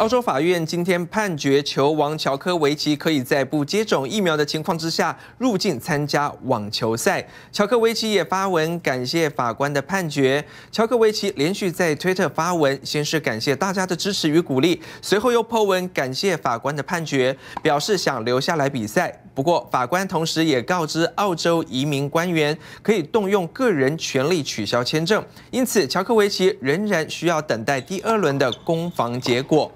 澳洲法院今天判决，球王乔科维奇可以在不接种疫苗的情况之下入境参加网球赛。乔科维奇也发文感谢法官的判决。乔科维奇连续在推特发文，先是感谢大家的支持与鼓励，随后又破文感谢法官的判决，表示想留下来比赛。不过，法官同时也告知澳洲移民官员，可以动用个人权利取消签证，因此乔科维奇仍然需要等待第二轮的攻防结果。